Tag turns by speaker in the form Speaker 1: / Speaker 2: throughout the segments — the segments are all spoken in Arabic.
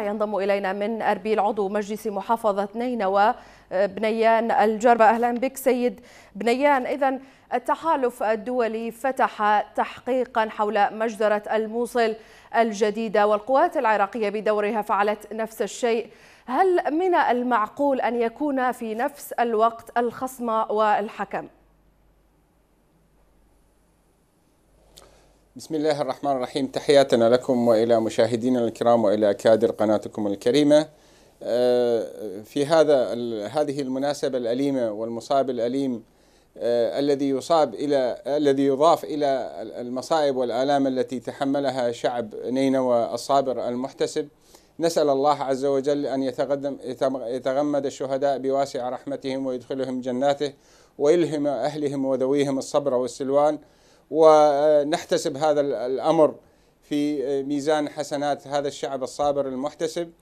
Speaker 1: ينضم إلينا من أربيل عضو مجلس محافظة نينوى آه، بنيان الجربة أهلا بك سيد بنيان إذا التحالف الدولي فتح تحقيقا حول مجزرة الموصل الجديدة والقوات العراقية بدورها فعلت نفس الشيء هل من المعقول أن يكون في نفس الوقت الخصم والحكم؟
Speaker 2: بسم الله الرحمن الرحيم تحياتنا لكم والى مشاهدينا الكرام والى اكادر قناتكم الكريمه. في هذا هذه المناسبه الاليمه والمصاب الاليم الذي يصاب الى الذي يضاف الى المصائب والالام التي تحملها شعب نينوى الصابر المحتسب نسال الله عز وجل ان يتقدم يتغمد الشهداء بواسع رحمتهم ويدخلهم جناته ويلهم اهلهم وذويهم الصبر والسلوان ونحتسب هذا الامر في ميزان حسنات هذا الشعب الصابر المحتسب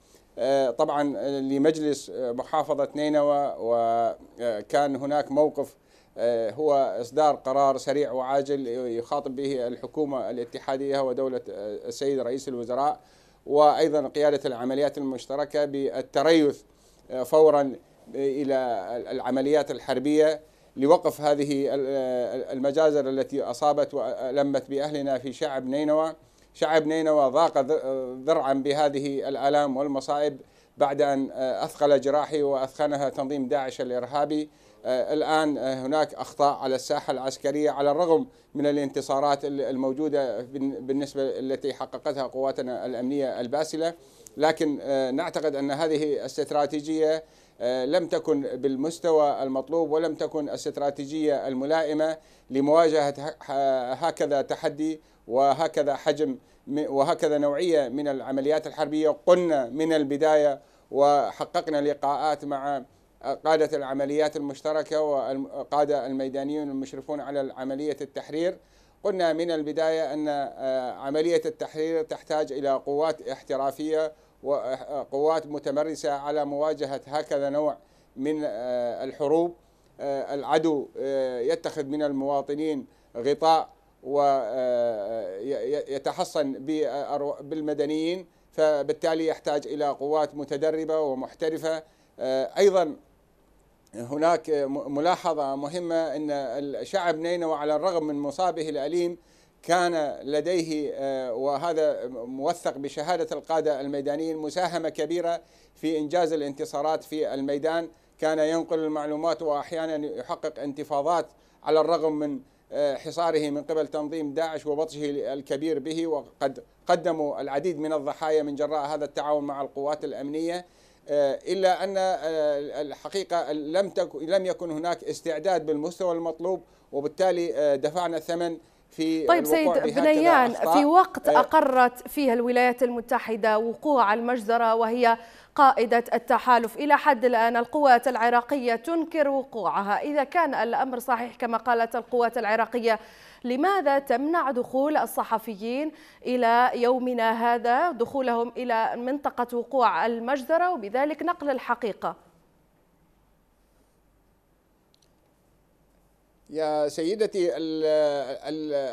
Speaker 2: آه، طبعا لمجلس محافظه نينوى وكان هناك موقف آه، هو اصدار قرار سريع وعاجل يخاطب به الحكومه الاتحاديه ودوله آه، السيد رئيس الوزراء وايضا قياده العمليات المشتركه بالتريث فورا الى العمليات الحربيه لوقف هذه المجازر التي أصابت وألمت بأهلنا في شعب نينوى شعب نينوى ضاق ذرعا بهذه الآلام والمصائب بعد أن أثقل جراحي وأثخنها تنظيم داعش الإرهابي آه، الآن هناك أخطاء على الساحة العسكرية على الرغم من الانتصارات الموجودة بالنسبة التي حققتها قواتنا الأمنية الباسلة لكن آه، نعتقد أن هذه استراتيجية آه، لم تكن بالمستوى المطلوب ولم تكن الاستراتيجية الملائمة لمواجهة هكذا تحدي وهكذا حجم وهكذا نوعية من العمليات الحربية قلنا من البداية وحققنا لقاءات مع قادة العمليات المشتركة والقادة الميدانيون المشرفون على عملية التحرير قلنا من البداية أن آه، عملية التحرير تحتاج إلى قوات احترافية وقوات متمرسة على مواجهة هكذا نوع من آه، الحروب آه، العدو آه، يتخذ من المواطنين غطاء ويتحصن بالمدنيين فبالتالي يحتاج إلى قوات متدربة ومحترفة أيضا هناك ملاحظة مهمة أن الشعب نينوى على الرغم من مصابه الأليم كان لديه آه، وهذا موثق بشهادة القادة الميدانيين مساهمة كبيرة في إنجاز الانتصارات في الميدان كان ينقل المعلومات وأحيانا يحقق انتفاضات على الرغم من آه، حصاره من قبل تنظيم داعش وبطشه الكبير به وقد قدموا العديد من الضحايا من جراء هذا التعاون مع القوات الأمنية آه، إلا أن الحقيقة لم لم يكن هناك استعداد بالمستوى المطلوب وبالتالي دفعنا ثمن في طيب سيد بنيان في وقت إيه.
Speaker 1: أقرت فيه الولايات المتحدة وقوع المجزرة وهي قائدة التحالف إلى حد الآن القوات العراقية تنكر وقوعها إذا كان الأمر صحيح كما قالت القوات العراقية لماذا تمنع دخول الصحفيين إلى يومنا هذا دخولهم إلى منطقة وقوع المجزرة وبذلك نقل الحقيقة
Speaker 2: يا سيدتي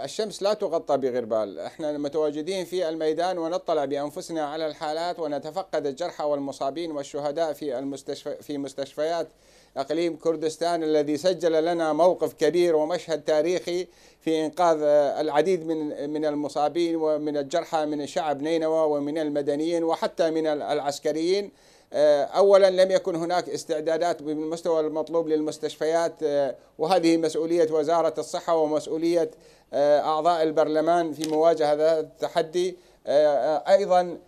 Speaker 2: الشمس لا تغطى بغربال احنا متواجدين في الميدان ونطلع بانفسنا على الحالات ونتفقد الجرحى والمصابين والشهداء في المستشفى في مستشفيات اقليم كردستان الذي سجل لنا موقف كبير ومشهد تاريخي في انقاذ العديد من من المصابين ومن الجرحى من شعب نينوى ومن المدنيين وحتى من العسكريين آه، اولا لم يكن هناك استعدادات بالمستوى المطلوب للمستشفيات آه، وهذه مسؤوليه وزاره الصحه ومسؤوليه آه، اعضاء البرلمان في مواجهه هذا التحدي ايضا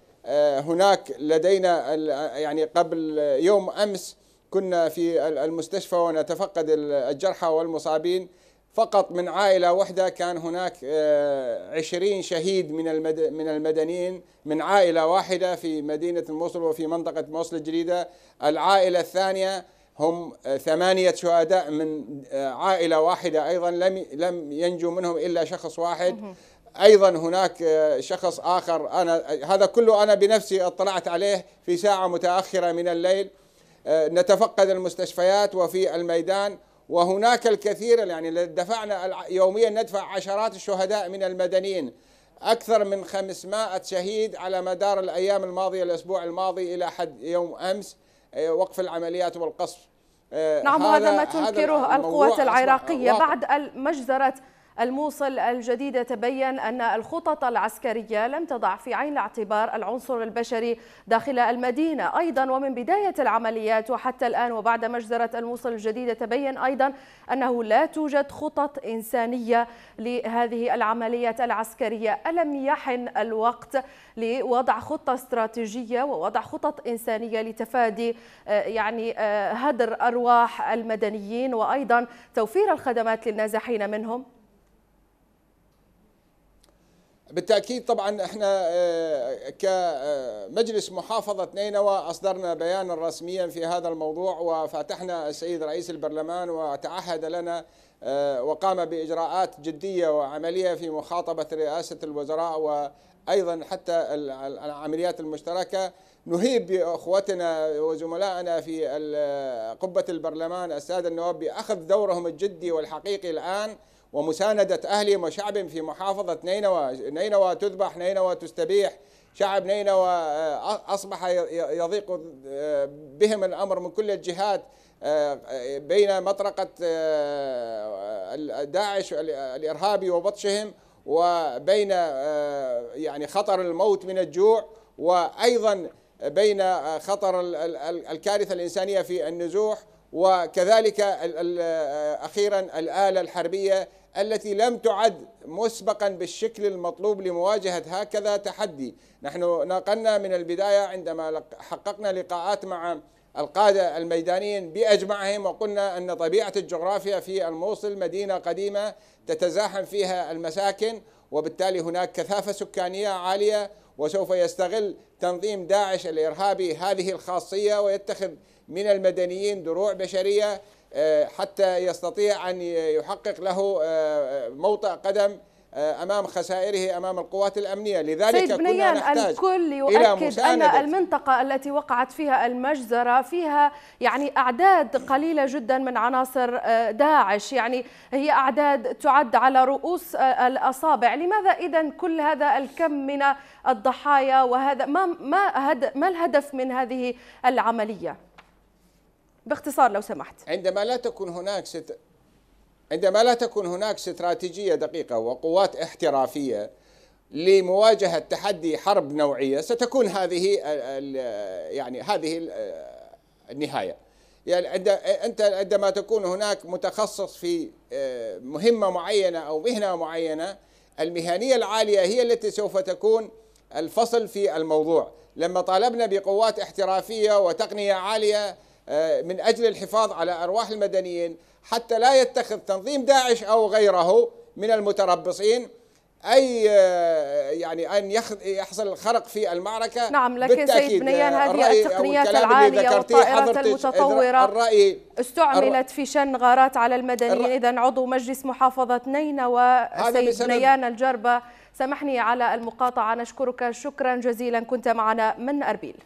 Speaker 2: هناك لدينا يعني قبل يوم امس كنا في المستشفى ونتفقد الجرحى والمصابين فقط من عائلة واحدة كان هناك آه، عشرين شهيد من من المدنيين من عائلة واحدة في مدينة موصل وفي منطقة موصل الجديدة العائلة الثانية هم آه، ثمانية شهداء من آه، عائلة واحدة أيضا لم لم ينجو منهم إلا شخص واحد ايضا هناك شخص اخر انا هذا كله انا بنفسي اطلعت عليه في ساعه متاخره من الليل نتفقد المستشفيات وفي الميدان وهناك الكثير يعني دفعنا يوميا ندفع عشرات الشهداء من المدنيين أكثر من 500 شهيد على مدار الأيام الماضية الأسبوع الماضي إلى حد يوم أمس آه، وقف العمليات والقصف آه، نعم هذا ما تنكره القوات العراقية بعد
Speaker 1: مجزرة الموصل الجديدة تبين أن الخطط العسكرية لم تضع في عين الاعتبار العنصر البشري داخل المدينة أيضا ومن بداية العمليات وحتى الآن وبعد مجزرة الموصل الجديدة تبين أيضا أنه لا توجد خطط إنسانية لهذه العمليات العسكرية ألم يحن الوقت لوضع خطة استراتيجية ووضع خطط إنسانية لتفادي آه، يعني آه، هدر أرواح المدنيين وأيضا توفير الخدمات للنازحين منهم
Speaker 2: بالتاكيد طبعا احنا آه، كمجلس محافظه نينوى اصدرنا بيانا رسميا في هذا الموضوع وفتحنا السيد رئيس البرلمان وتعهد لنا آه، وقام باجراءات جديه وعمليه في مخاطبه رئاسه الوزراء وايضا حتى العمليات المشتركه نهيب باخوتنا وزملائنا في قبه البرلمان الساده النواب باخذ دورهم الجدي والحقيقي الان ومساندة أهلهم وشعبهم في محافظة نينوى نينوى تذبح نينوى تستبيح شعب نينوى آه، أصبح يضيق آه، بهم الأمر من كل الجهات آه، بين مطرقة آه، داعش الإرهابي وبطشهم وبين آه، يعني خطر الموت من الجوع وأيضا بين خطر الكارثة الإنسانية في النزوح وكذلك أخيرا الآلة الحربية التي لم تعد مسبقا بالشكل المطلوب لمواجهة هكذا تحدي نحن ناقلنا من البداية عندما حققنا لقاءات مع القادة الميدانيين بأجمعهم وقلنا أن طبيعة الجغرافيا في الموصل مدينة قديمة تتزاحم فيها المساكن وبالتالي هناك كثافة سكانية عالية وسوف يستغل تنظيم داعش الإرهابي هذه الخاصية ويتخذ من المدنيين دروع بشرية آه، حتى يستطيع أن يحقق له آه، آه، موطأ قدم آه، امام خسائره امام القوات الامنيه لذلك سيد كنا نحتاج الكل يؤكد ان
Speaker 1: المنطقه التي وقعت فيها المجزره فيها يعني اعداد قليله جدا من عناصر آه، داعش يعني هي اعداد تعد على رؤوس آه، الاصابع لماذا اذا كل هذا الكم من الضحايا وهذا ما ما ما الهدف من هذه العمليه باختصار لو سمحت عندما لا تكون
Speaker 2: هناك ست عندما لا تكون هناك استراتيجيه دقيقه وقوات احترافيه لمواجهه تحدي حرب نوعيه ستكون هذه يعني هذه النهايه يعني انت عندما تكون هناك متخصص في آه، مهمه معينه او مهنه معينه المهنيه العاليه هي التي سوف تكون الفصل في الموضوع لما طالبنا بقوات احترافيه وتقنيه عاليه آه، من أجل الحفاظ على أرواح المدنيين حتى لا يتخذ تنظيم داعش أو غيره من المتربصين اي آه، يعني ان يحصل خرق في المعركه نعم لكن سيد آه، بنيان هذه التقنيات العاليه والطائرات المتطوره الرأي
Speaker 1: استعملت في شن غارات على المدنيين اذا عضو مجلس محافظه نينوى وسيد بنيان الجربه سامحني على المقاطعه نشكرك شكرا جزيلا كنت معنا من اربيل